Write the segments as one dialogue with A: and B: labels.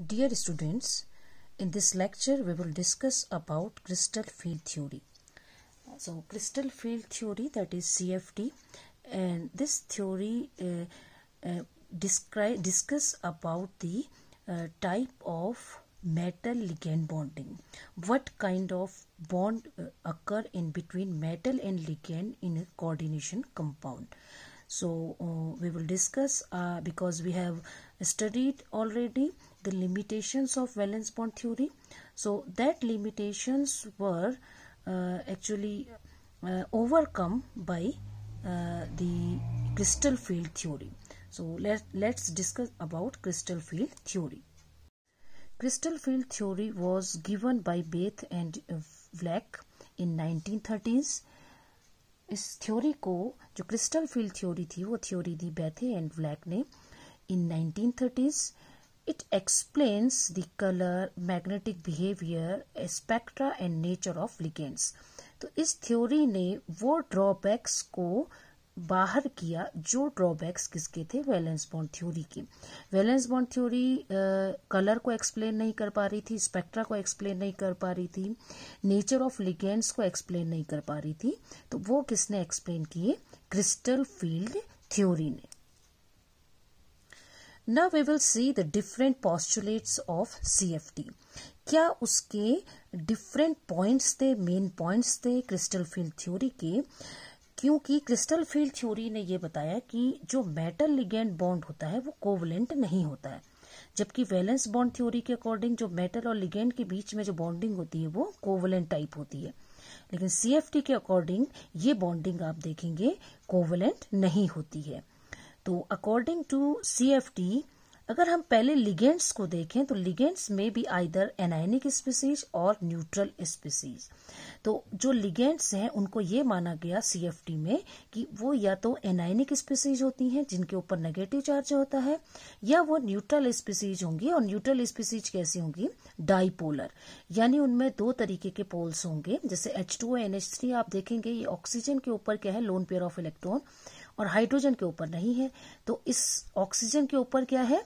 A: Dear students, in this lecture we will discuss about crystal field theory. So crystal field theory that is CFT and this theory uh, uh, describe, discuss about the uh, type of metal ligand bonding. What kind of bond uh, occur in between metal and ligand in a coordination compound. So uh, we will discuss uh, because we have studied already the limitations of valence bond theory. So that limitations were uh, actually uh, overcome by uh, the crystal field theory. So let, let's discuss about crystal field theory. Crystal field theory was given by Beth and Black in 1930s. इस theory को जो crystal field theory थी वो theory the Bethe and Black ने in 1930s It explains the color, magnetic behavior, eh, spectra and nature of ligands. तो इस theory ने वो ड्रॉबैक्स को बाहर किया जो ड्रॉबैक्स किसके थे वैलेंस बॉन्ड थ्योरी के वैलेंस बॉन्ड थ्योरी कलर को एक्सप्लेन नहीं कर पा रही थी स्पेक्ट्रा को एक्सप्लेन नहीं कर पा रही थी नेचर ऑफ लिगेंड्स को एक्सप्लेन नहीं कर पा रही थी तो वो किसने एक्सप्लेन किए क्रिस्टल फील्ड थ्योरी ने Now we will see the different postulates of CFT. क्या उसके डिफरेंट पॉइंट्स थे मेन पॉइंट्स थे क्रिस्टल फील्ड थ्योरी के क्योंकि क्रिस्टल फील्ड थ्योरी ने ये बताया कि जो मेटल लिगेंड बॉन्ड होता है वो कोवलेंट नहीं होता है जबकि वैलेंस बॉन्ड थ्योरी के अकॉर्डिंग जो मेटल और लिगेंड के बीच में जो बॉन्डिंग होती है वो कोवलेंट टाइप होती है लेकिन सीएफटी के अकॉर्डिंग ये बॉन्डिंग आप देखेंगे कोवलेंट नहीं होती है तो according to C F T अगर हम पहले लिगेंड्स को देखें तो लिगेंड्स में भी आइदर एनाइनिक स्पीसीज और न्यूट्रल स्पीसीज तो जो लिगेंड्स हैं उनको ये माना गया सी में कि वो या तो एनाइनिक स्पीसीज होती हैं जिनके ऊपर नेगेटिव चार्ज होता है या वो न्यूट्रल स्पीसीज होंगी और न्यूट्रल स्पीसीज कैसी होंगी डाईपोलर यानी उनमें दो तरीके के पोल्स होंगे जैसे एच टू थ्री आप देखेंगे ये ऑक्सीजन के ऊपर क्या है लोन पेयर ऑफ इलेक्ट्रॉन और हाइड्रोजन के ऊपर नहीं है तो इस ऑक्सीजन के ऊपर क्या है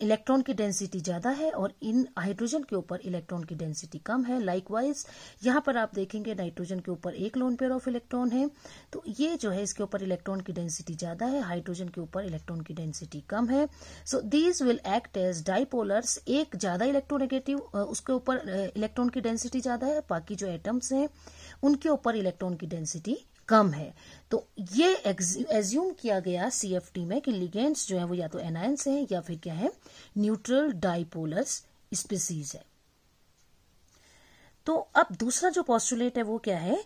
A: इलेक्ट्रॉन की डेंसिटी ज्यादा है और इन हाइड्रोजन के ऊपर इलेक्ट्रॉन की डेंसिटी कम है लाइकवाइज यहां पर आप देखेंगे नाइट्रोजन के ऊपर एक लोन पेयर ऑफ इलेक्ट्रॉन है तो ये जो है इसके ऊपर इलेक्ट्रॉन की डेंसिटी ज्यादा है हाइड्रोजन के ऊपर इलेक्ट्रॉन की डेंसिटी कम है so these will act as dipolars एक ज्यादा इलेक्ट्रोनेगेटिव उसके ऊपर इलेक्ट्रॉन की डेंसिटी ज्यादा है बाकी जो एटम्स हैं उनके ऊपर इलेक्ट्रॉन की डेंसिटी कम है तो ये एज्यूम किया गया सीएफटी में कि लिगेंड्स जो है वो या तो एनायंस हैं या फिर क्या है न्यूट्रल डाइपोलस स्पीसीज है तो अब दूसरा जो पॉस्टुलेट है वो क्या है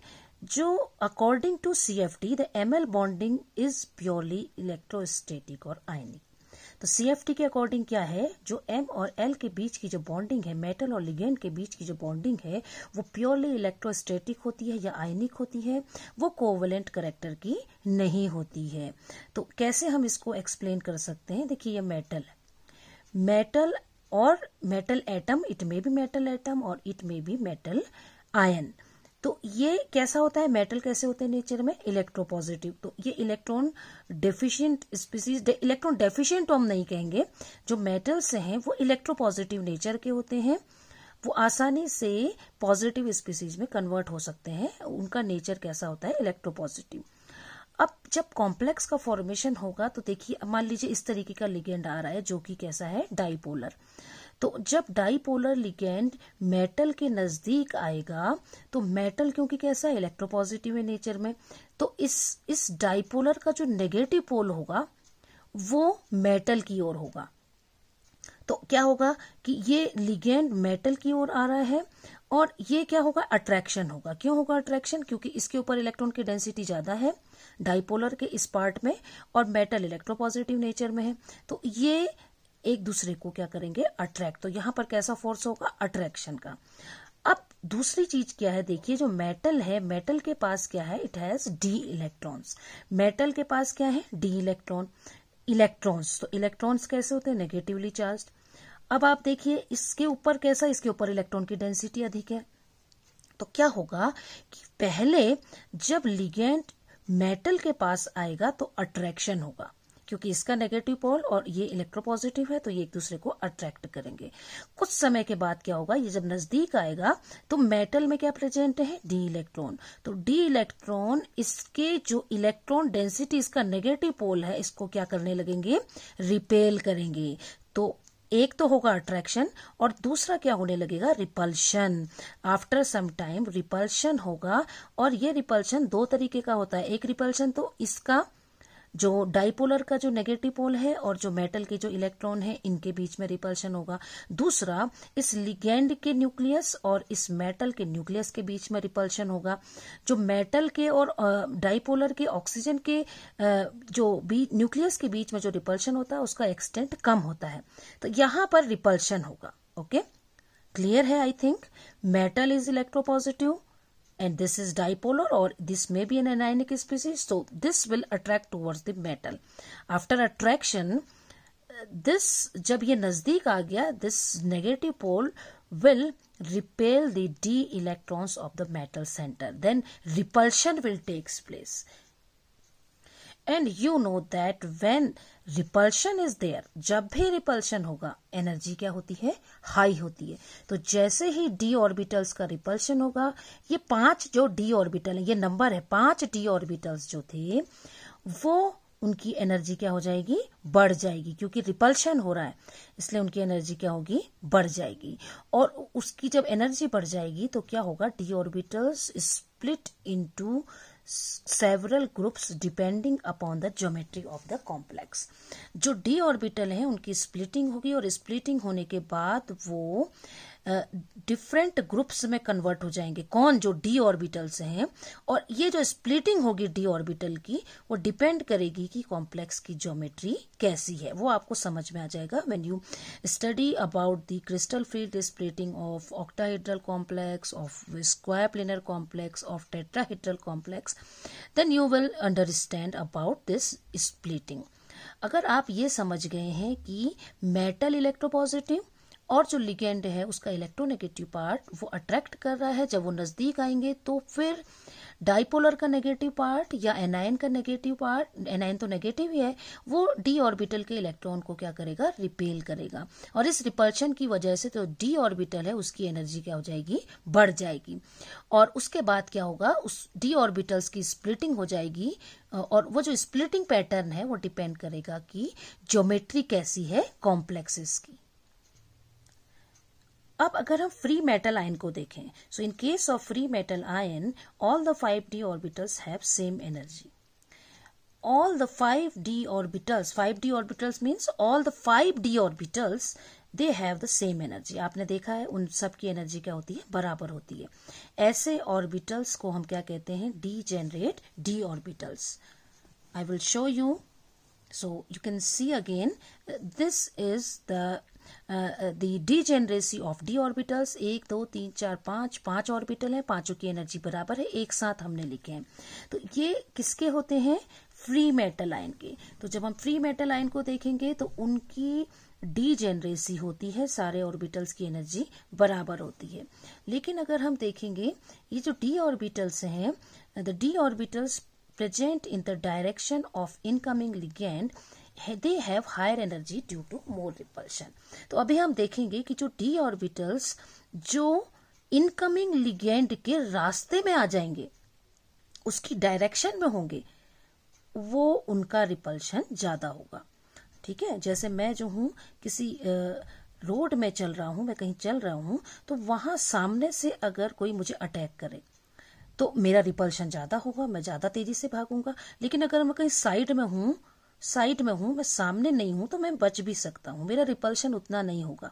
A: जो according to C F T the M L bonding is purely electrostatic और आयनिक तो सीएफटी के अकॉर्डिंग क्या है जो एम और एल के बीच की जो बॉन्डिंग है मेटल और लिगेंड के बीच की जो बॉन्डिंग है वो प्योरली इलेक्ट्रोस्टेटिक होती है या आयनिक होती है वो कोवलेंट करेक्टर की नहीं होती है तो कैसे हम इसको एक्सप्लेन कर सकते हैं देखिए ये मेटल मेटल और metal atom it may be metal atom और it may be metal ion तो ये कैसा होता है मेटल कैसे होते हैं नेचर में इलेक्ट्रोपॉजिटिव तो ये electron deficient species electron deficient हम नहीं कहेंगे जो मेटल्स हैं वो इलेक्ट्रोपॉजिटिव नेचर के होते हैं वो आसानी से पॉजिटिव स्पीसीज में कन्वर्ट हो सकते हैं उनका नेचर कैसा होता है इलेक्ट्रोपॉजिटिव अब जब कॉम्प्लेक्स का फॉर्मेशन होगा तो देखिए मान लीजिए इस तरीके का लिगेंड आ रहा है जो कि कैसा है डाइपोलर तो जब डाईपोलर लिगेंड मेटल के नजदीक आएगा तो मेटल क्योंकि कैसा है इलेक्ट्रोपॉजिटिव है नेचर में तो इस इस डाईपोलर का जो नेगेटिव पोल होगा वो मेटल की ओर होगा तो क्या होगा कि ये लिगेंड मेटल की ओर आ रहा है और ये क्या होगा अट्रैक्शन होगा क्यों होगा अट्रैक्शन क्योंकि इसके ऊपर इलेक्ट्रॉन की डेंसिटी ज्यादा है डाइपोलर के इस पार्ट में और मेटल इलेक्ट्रोपॉजिटिव नेचर में है तो ये एक दूसरे को क्या करेंगे अट्रैक्ट तो यहां पर कैसा फोर्स होगा अट्रैक्शन का अब दूसरी चीज क्या है देखिए जो मेटल है मेटल के पास क्या है it has d electrons metal के पास क्या है डी इलेक्ट्रॉन इलेक्ट्रॉन्स तो इलेक्ट्रॉन्स कैसे होते हैं नेगेटिवली चार्ज अब आप देखिए इसके ऊपर कैसा इसके ऊपर इलेक्ट्रॉन की डेंसिटी अधिक है तो क्या होगा कि पहले जब लिगेंट मेटल के पास आएगा तो अट्रैक्शन होगा क्योंकि इसका नेगेटिव पोल और ये इलेक्ट्रोपॉजिटिव है तो ये एक दूसरे को अट्रैक्ट करेंगे कुछ समय के बाद क्या होगा ये जब नजदीक आएगा तो मेटल में क्या प्रेजेंट है डी इलेक्ट्रॉन तो डी इलेक्ट्रॉन इसके जो इलेक्ट्रॉन डेंसिटी इसका नेगेटिव पोल है इसको क्या करने लगेंगे रिपेल करेंगे तो एक तो होगा अट्रैक्शन और दूसरा क्या होने लगेगा repulsion after some time repulsion होगा और ये रिपल्शन दो तरीके का होता है एक रिपल्शन तो इसका जो डाइपोलर का जो नेगेटिव पोल है और जो मेटल के जो इलेक्ट्रॉन है इनके बीच में रिपल्शन होगा दूसरा इस लिगेंड के न्यूक्लियस और इस मेटल के न्यूक्लियस के बीच में रिपल्शन होगा जो मेटल के और डाइपोलर के ऑक्सीजन के जो बीच न्यूक्लियस के बीच में जो रिपल्शन होता है उसका एक्सटेंट कम होता है तो यहां पर रिपल्शन होगा ओके क्लियर है I think metal is electropositive and this is dipolar or this may be an anionic species so this will attract towards the metal after attraction this जब ये नजदीक आ गया this negative pole will repel the d electrons of the metal center then repulsion will takes place and you know that when repulsion is there जब भी repulsion होगा energy क्या होती है हाई होती है तो जैसे ही डी ऑर्बिटल्स का रिपल्शन होगा ये पांच जो डी ऑर्बिटल है ये नंबर है पांच डी ऑर्बिटल्स जो थे वो उनकी एनर्जी क्या हो जाएगी बढ़ जाएगी क्योंकि रिपल्शन हो रहा है इसलिए उनकी एनर्जी क्या होगी बढ़ जाएगी और उसकी जब एनर्जी बढ़ जाएगी तो क्या होगा d orbitals split into several groups depending upon the geometry of the complex जो डी ऑर्बिटल है उनकी स्प्लिटिंग होगी और स्प्लिटिंग होने के बाद वो डिफरेंट ग्रुप्स में कन्वर्ट हो जाएंगे कौन जो डी ऑर्बिटल्स हैं और ये जो स्प्लिटिंग होगी डी ऑर्बिटल की वो डिपेंड करेगी कि कॉम्प्लेक्स की ज्योमेट्री कैसी है वो आपको समझ में आ जाएगा when you study about the crystal field splitting of octahedral complex of square planar complex of tetrahedral complex then you will understand about this splitting अगर आप ये समझ गए हैं कि मेटल इलेक्ट्रोपॉजिटिव और जो लिगेंड है उसका इलेक्ट्रोनेगेटिव पार्ट वो अट्रैक्ट कर रहा है जब वो नज़दीक आएंगे तो फिर डाइपोलर का नेगेटिव पार्ट या एनआईन का नेगेटिव पार्ट एनआईन तो नेगेटिव ही है वो डी ऑर्बिटल के इलेक्ट्रॉन को क्या करेगा रिपेल करेगा और इस रिपल्शन की वजह से तो डी ऑर्बिटल है उसकी एनर्जी क्या हो जाएगी बढ़ जाएगी और उसके बाद क्या होगा उस डी ऑर्बिटल्स की स्प्लिटिंग हो जाएगी और वो जो स्प्लिटिंग पैटर्न है वो डिपेंड करेगा कि ज्योमेट्री कैसी है कॉम्प्लेक्सेस की अब अगर हम फ्री मेटल आयन को देखें so in case of free metal ion all the five d orbitals have same energy all the five d orbitals five d orbitals means all the five d orbitals they have the same energy आपने देखा है उन सब की energy क्या होती है बराबर होती है ऐसे ऑर्बिटल्स को हम क्या कहते हैं degenerate d orbitals I will show you so you can see again this is the the degeneracy of d orbitals एक दो तीन चार पाँच पाँच ऑर्बिटल हैं पांचों की एनर्जी बराबर है एक साथ हमने लिखे हैं तो ये किसके होते हैं फ्री मेटल आयन के तो जब हम फ्री मेटल आयन को देखेंगे तो उनकी डीजेनरेसी होती है सारे ऑर्बिटल्स की एनर्जी बराबर होती है लेकिन अगर हम देखेंगे ये जो डी ऑर्बिटल्स हैं the d orbitals present in the direction of incoming ligand they have higher energy due to more repulsion तो अभी हम देखेंगे कि जो डी ऑर्बिटल्स जो इनकमिंग लिगेंड के रास्ते में आ जाएंगे उसकी डायरेक्शन में होंगे वो उनका रिपल्शन ज़्यादा होगा ठीक है जैसे मैं जो हूं किसी रोड में चल रहा हूं मैं कहीं चल रहा हूं तो वहां सामने से अगर कोई मुझे अटैक करे तो मेरा रिपल्शन ज़्यादा होगा मैं ज़्यादा तेज़ी से भागूंगा लेकिन अगर मैं कहीं साइड में हूं साइड में हूँ मैं सामने नहीं हूँ तो मैं बच भी सकता हूँ मेरा रिपल्शन उतना नहीं होगा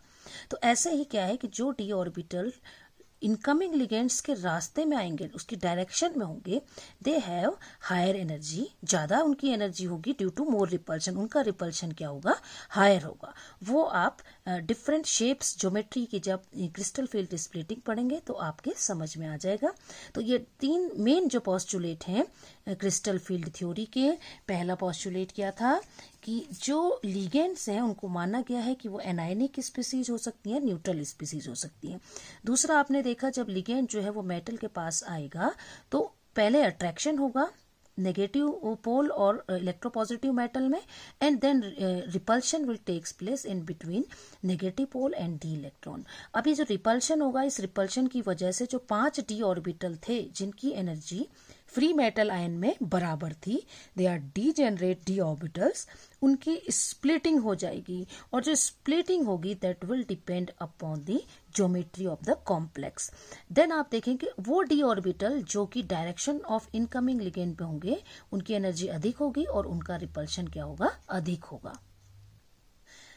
A: तो ऐसे ही क्या है कि जो डी ऑर्बिटल इनकमिंग लिगेंड्स के रास्ते में आएंगे उसकी डायरेक्शन में होंगे दे हैव हायर एनर्जी ज़्यादा उनकी एनर्जी होगी ड्यू टू मोर रिपल्शन उनका रिपल्शन क्या होगा हायर होगा वो आप डिफरेंट शेप्स ज्योमेट्री की जब क्रिस्टल फील्ड स्प्लिटिंग पढ़ेंगे तो आपके समझ में आ जाएगा तो ये तीन मेन जो पॉस्टुलेट हैं क्रिस्टल फील्ड थ्योरी के पहला पॉस्टुलेट क्या था कि जो लीगेंट्स हैं उनको माना गया है कि वो एनायनिक स्पीसीज हो सकती हैं न्यूट्रल स्पीसीज हो सकती हैं दूसरा आपने देखा जब लीगेंट जो है वो मेटल के पास आएगा तो पहले अट्रैक्शन होगा नेगेटिव पोल और इलेक्ट्रो पॉजिटिव मेटल में and then repulsion will takes place in between negative pole and d electron अभी जो रिपल्शन होगा इस रिपल्शन की वजह से जो पांच डी ऑर्बिटल थे जिनकी एनर्जी फ्री मेटल आयन में बराबर थी they are degenerate d orbitals उनकी स्प्लिटिंग हो जाएगी और जो स्प्लिटिंग होगी that will depend upon the geometry of the complex then आप देखें कि वो डी ऑर्बिटल जो कि डायरेक्शन ऑफ इनकमिंग लिगेंड पे होंगे उनकी एनर्जी अधिक होगी और उनका रिपल्शन क्या होगा अधिक होगा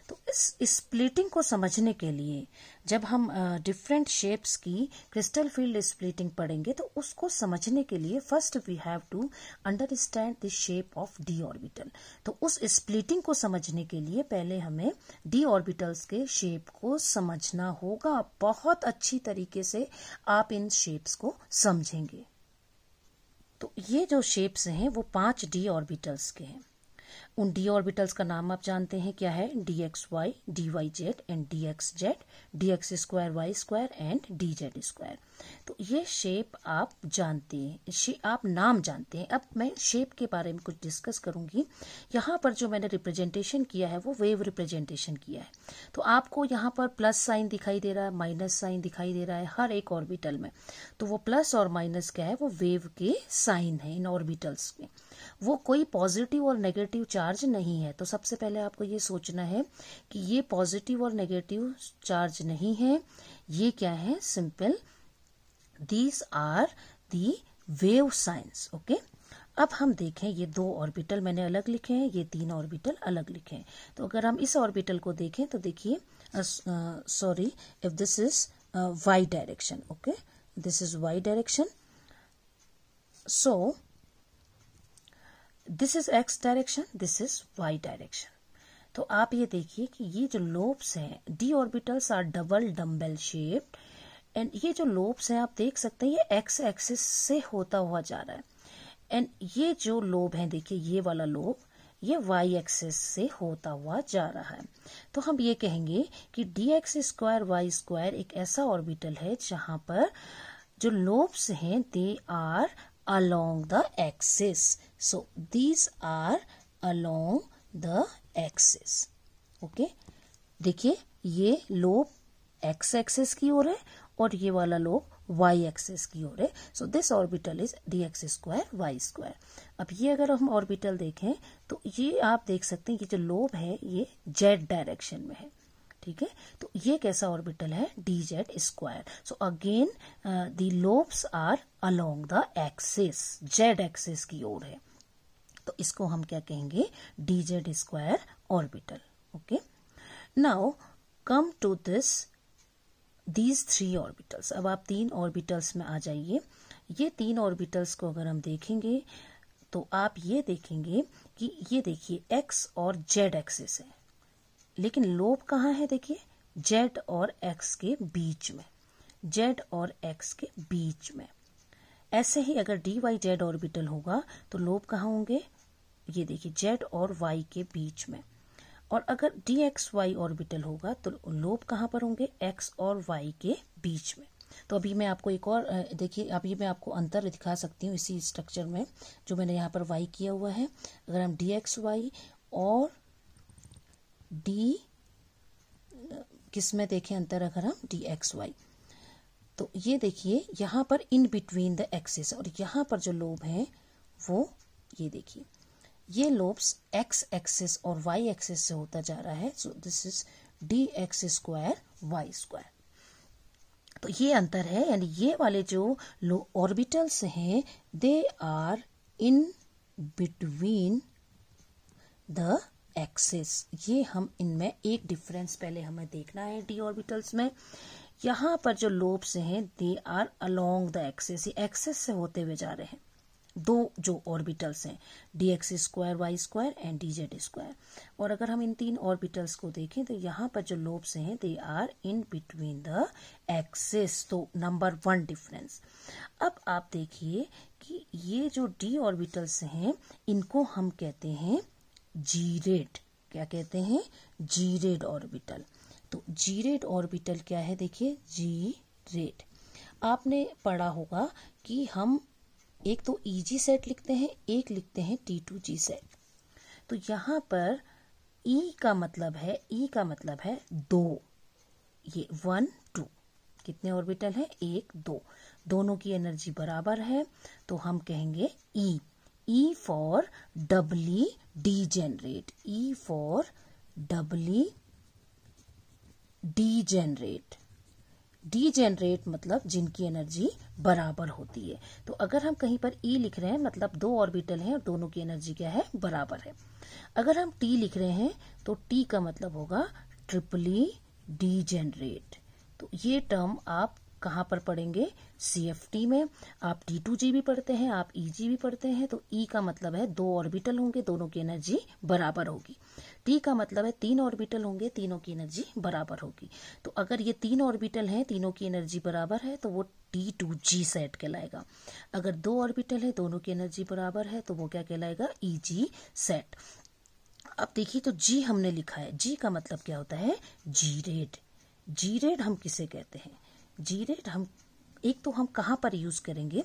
A: तो इस स्प्लिटिंग को समझने के लिए जब हम डिफरेंट शेप्स की क्रिस्टल फील्ड स्प्लिटिंग पढ़ेंगे तो उसको समझने के लिए first we have to understand the shape of d orbital तो उस स्प्लिटिंग को समझने के लिए पहले हमें डी ऑर्बिटल्स के शेप को समझना होगा बहुत अच्छी तरीके से आप इन शेप्स को समझेंगे तो ये जो शेप्स हैं वो पांच डी ऑर्बिटल्स के हैं उन डी ऑर्बिटल्स का नाम आप जानते हैं क्या है d x y d y z and d x z d x square y square and d z square तो ये शेप आप जानते हैं आप नाम जानते हैं अब मैं शेप के बारे में कुछ डिस्कस करूंगी यहाँ पर जो मैंने रिप्रेजेंटेशन किया है वो वेव रिप्रेजेंटेशन किया है तो आपको यहाँ पर प्लस साइन दिखाई दे रहा है माइनस साइन दिखाई दे रहा है हर एक ऑर्बिटल में तो वो प्लस और माइनस क्या है वो वेव के साइन है इन ऑर्बिटल्स में वो कोई पॉजिटिव और नेगेटिव चार्ज नहीं है तो सबसे पहले आपको ये सोचना है कि ये पॉजिटिव और नेगेटिव चार्ज नहीं है ये क्या है simple these are the wave science okay अब हम देखें ये दो ऑर्बिटल मैंने अलग लिखे हैं ये तीन ऑर्बिटल अलग लिखे हैं तो अगर हम इस ऑर्बिटल को देखें तो देखिए sorry if this is y direction okay this is y direction so this is x direction this is y direction तो आप ये देखिए कि ये जो लोब्स हैं d orbitals are double dumbbell shaped and ये जो लोब्स हैं आप देख सकते हैं ये एक्स एक्सिस से होता हुआ जा रहा है एंड ये जो लोब है देखिए ये वाला लोब ये y एक्सिस से होता हुआ जा रहा है तो हम ये कहेंगे कि d x square y square एक ऐसा ऑर्बिटल है जहां पर जो लोब्स हैं they are along the axis So these are along the axis. Okay okay? देखिए ये लोब x एक्सेस की ओर है और ये वाला लोब y एक्सेस की ओर है so this orbital is d x square y square अब ये अगर हम ऑर्बिटल देखें तो ये आप देख सकते हैं कि जो लोब है ये जेड डायरेक्शन में है ठीक है तो ये कैसा ऑर्बिटल है d z square so again the lobes are along the axis z axis की ओर है तो इसको हम क्या कहेंगे d z square orbital okay now come to this these three orbitals अब आप तीन ऑर्बिटल्स में आ जाइए ये तीन ऑर्बिटल्स को अगर हम देखेंगे तो आप ये देखेंगे कि ये देखिए एक्स और जेड एक्सिस है लेकिन लोब कहाँ है देखिए जेड और एक्स के बीच में जेड और एक्स के बीच में ऐसे ही अगर डी वाई जेड ऑर्बिटल होगा तो लोब कहाँ होंगे ये देखिए जेड और वाई के बीच में और अगर डी एक्स वाई ऑर्बिटल होगा तो लोब कहाँ पर होंगे एक्स और वाई के बीच में तो अभी मैं आपको एक और देखिए अभी मैं आपको अंतर दिखा सकती हूँ इसी स्ट्रक्चर में जो मैंने यहाँ पर वाई किया हुआ है अगर हम डी एक्स वाई और डी किस में देखें अंतर अगर हम डी एक्स वाई तो ये देखिए यहाँ पर इन बिटवीन द एक्सिस और यहाँ पर जो लोब हैं वो ये देखिए ये लोब्स एक्स एक्सिस और वाई एक्सिस से होता जा रहा है so this is d x square y square तो ये अंतर है यानी ये वाले जो लो ऑर्बिटल्स हैं they are in between the axis ये हम इनमें एक डिफरेंस पहले हमें देखना है डी ऑर्बिटल्स में यहाँ पर जो लोब्स हैं they are along the axes axes से होते हुए जा रहे हैं दो जो ऑर्बिटल्स हैं d x square y square and d z square और अगर हम इन तीन ऑर्बिटल्स को देखें तो यहाँ पर जो लोब्स हैं they are in between the axes तो नंबर वन डिफरेंस अब आप देखिए कि ये जो डी ऑर्बिटल्स हैं इनको हम कहते हैं जी रेड क्या कहते हैं जी रेड ऑर्बिटल तो जी रेड ऑर्बिटल क्या है देखिए जी रेड आपने पढ़ा होगा कि हम एक तो ई जी सेट लिखते हैं एक लिखते हैं टी टू जी सेट तो यहाँ पर ई e का मतलब है ई e का मतलब है दो ये वन टू कितने ऑर्बिटल हैं एक दो दोनों की एनर्जी बराबर है तो हम कहेंगे e e for doubly degenerate e for doubly degenerate degenerate मतलब जिनकी एनर्जी बराबर होती है तो अगर हम कहीं पर ई e लिख रहे हैं मतलब दो ऑर्बिटल हैं और दोनों की एनर्जी क्या है बराबर है अगर हम टी लिख रहे हैं तो टी का मतलब होगा ट्रिपली डीजेनरेट तो ये टर्म आप कहाँ पर पढ़ेंगे सी में आप डी टू जी भी पढ़ते हैं आप ई e जी भी पढ़ते हैं तो ई e का मतलब है दो ऑर्बिटल होंगे दोनों की एनर्जी बराबर होगी टी का मतलब है तीन ऑर्बिटल होंगे तीनों की एनर्जी बराबर होगी तो अगर ये तीन ऑर्बिटल हैं तीनों की एनर्जी बराबर है तो वो टी टू जी सेट कहलाएगा अगर दो ऑर्बिटल है दोनों की एनर्जी बराबर है तो वो क्या कहलाएगा ई जी सेट अब देखिए तो जी हमने लिखा है जी का मतलब क्या होता है जी रेड जी रेड हम किसे कहते हैं जी रेट हम एक तो हम कहाँ पर यूज़ करेंगे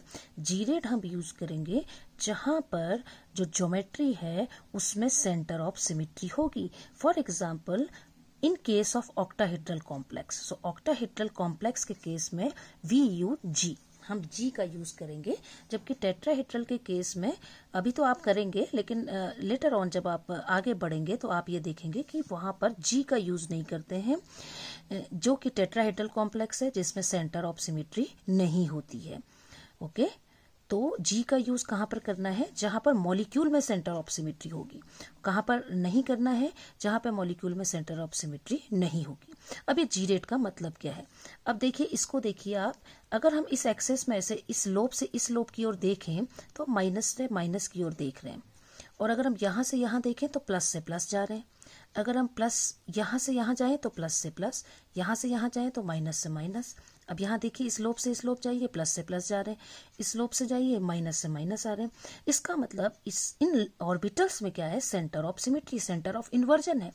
A: जी रेट हम यूज़ करेंगे जहाँ पर जो ज्योमेट्री है उसमें सेंटर ऑफ सिमिट्री होगी for example in case of octahedral complex so octahedral complex के केस में वी यू जी हम जी का यूज करेंगे जबकि टेट्राहेड्रल के केस में अभी तो आप करेंगे लेकिन लेटर ऑन जब आप आगे बढ़ेंगे तो आप ये देखेंगे कि वहां पर जी का यूज नहीं करते हैं जो कि टेट्राहेड्रल कॉम्प्लेक्स है जिसमें सेंटर ऑफ सिमेट्री नहीं होती है ओके तो जी का यूज कहां पर करना है जहां पर मॉलिक्यूल में सेंटर ऑफ सिमेट्री होगी कहां पर नहीं करना है जहां पर मॉलिक्यूल में सेंटर ऑफ सिमेट्री नहीं होगी अब ये जी रेट का मतलब क्या है अब देखिए इसको देखिए आप अगर हम इस एक्सेस में से इस लोप से इस लोप की ओर देखें तो माइनस से माइनस की ओर देख रहे हैं और अगर हम यहाँ से यहाँ देखें तो प्लस से प्लस जा रहे हैं अगर हम प्लस यहाँ से यहाँ जाएं तो प्लस से प्लस यहाँ से यहाँ जाएं तो माइनस से माइनस अब यहाँ देखिए इस लोप से इस लोप जाइए प्लस से प्लस जा रहे हैं इस लोप से जाइए माइनस से माइनस आ रहे हैं इसका मतलब इस इन ऑर्बिटल्स में क्या है centre of symmetry centre of inversion है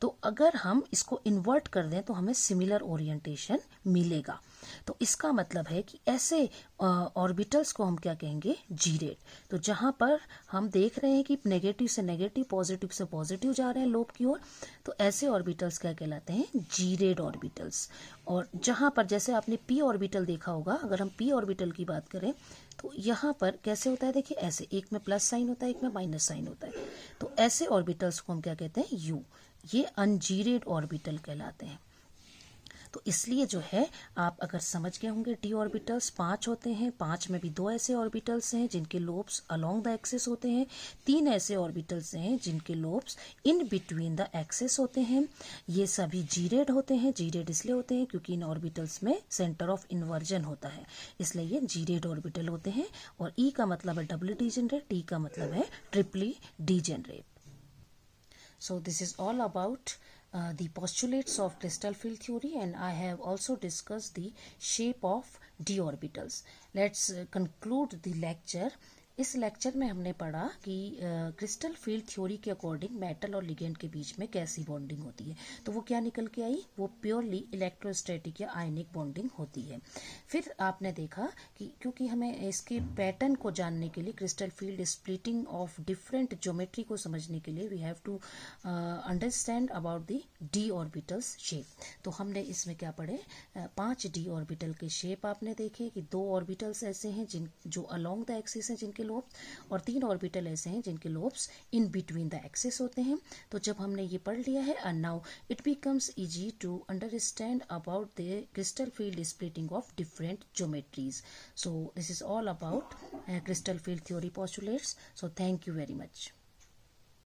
A: तो अगर हम इसको इन्वर्ट कर दें तो हमें सिमिलर ओरिएंटेशन मिलेगा तो इसका मतलब है कि ऐसे ऑर्बिटल्स को हम क्या कहेंगे जी तो जहां पर हम देख रहे हैं कि नेगेटिव से नेगेटिव पॉजिटिव से पॉजिटिव जा रहे हैं लोब की ओर तो ऐसे ऑर्बिटल्स क्या कहलाते हैं जी रेड ऑर्बिटल्स और जहां पर जैसे आपने पी ऑर्बिटल देखा होगा अगर हम पी ऑर्बिटल की बात करें तो यहां पर कैसे होता है देखिए ऐसे एक में प्लस साइन होता है एक में माइनस साइन होता है तो ऐसे ऑर्बिटल्स को हम क्या कहते हैं यू ये अनजीरेड ऑर्बिटल कहलाते हैं तो इसलिए जो है आप अगर समझ गए होंगे डी ऑर्बिटल्स पांच होते हैं पांच में भी दो ऐसे ऑर्बिटल्स हैं जिनके लोब्स अलोंग द एक्सेस होते हैं तीन ऐसे ऑर्बिटल्स हैं जिनके lobes in between the axes होते हैं ये सभी जीरेड होते हैं जीरेड इसलिए होते हैं क्योंकि इन ऑर्बिटल्स में सेंटर ऑफ इन्वर्जन होता है इसलिए ये जीरेड ऑर्बिटल होते हैं और ई e का मतलब है डबल डी टी का मतलब है triply degenerate So this is all about uh, the postulates of crystal field theory and I have also discussed the shape of d orbitals. Let's uh, conclude the lecture. इस lecture में हमने पढ़ा कि crystal field theory के according metal और ligand के बीच में कैसी बॉन्डिंग होती है तो वो क्या निकल के आई वो प्योरली इलेक्ट्रोस्टैटिक या आयनिक बॉन्डिंग होती है फिर आपने देखा कि क्योंकि हमें इसके पैटर्न को जानने के लिए crystal field splitting of different geometry को समझने के लिए we have to understand about the d orbitals shape तो हमने इसमें क्या पढ़े पांच डी ऑर्बिटल के शेप आपने देखे कि दो ऑर्बिटल्स ऐसे हैं जिन जो अलोंग द एक्सिस हैं जिनके लोब और तीन ऑर्बिटल ऐसे हैं जिनके lobes in between the axes होते हैं तो जब हमने ये पढ़ लिया है and now it becomes easy to understand about the crystal field splitting of different geometries so this is all about crystal field theory postulates so thank you very much